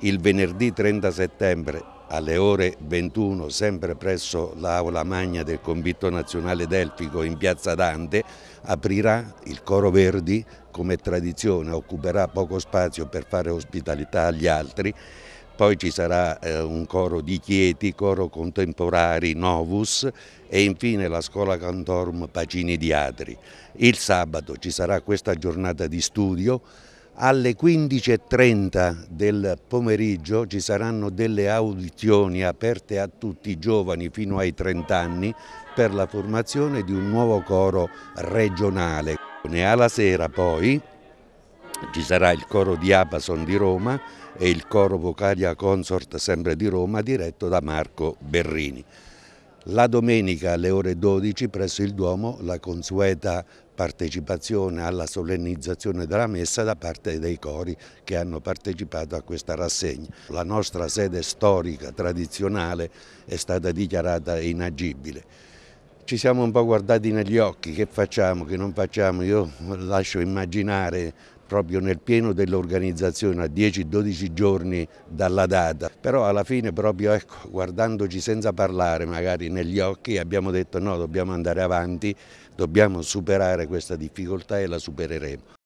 il venerdì 30 settembre alle ore 21 sempre presso l'Aula Magna del Convitto Nazionale Delfico in Piazza Dante aprirà il Coro Verdi come tradizione, occuperà poco spazio per fare ospitalità agli altri poi ci sarà eh, un coro di Chieti, coro contemporari Novus e infine la scuola Cantorum Pacini di Adri. Il sabato ci sarà questa giornata di studio alle 15.30 del pomeriggio ci saranno delle audizioni aperte a tutti i giovani fino ai 30 anni per la formazione di un nuovo coro regionale. Alla sera poi ci sarà il coro di Abason di Roma e il coro Vocaria Consort sempre di Roma diretto da Marco Berrini. La domenica alle ore 12 presso il Duomo la consueta partecipazione alla solennizzazione della messa da parte dei cori che hanno partecipato a questa rassegna. La nostra sede storica, tradizionale, è stata dichiarata inagibile. Ci siamo un po' guardati negli occhi, che facciamo, che non facciamo, io lascio immaginare proprio nel pieno dell'organizzazione a 10-12 giorni dalla data, però alla fine proprio ecco, guardandoci senza parlare magari negli occhi abbiamo detto no, dobbiamo andare avanti, dobbiamo superare questa difficoltà e la supereremo.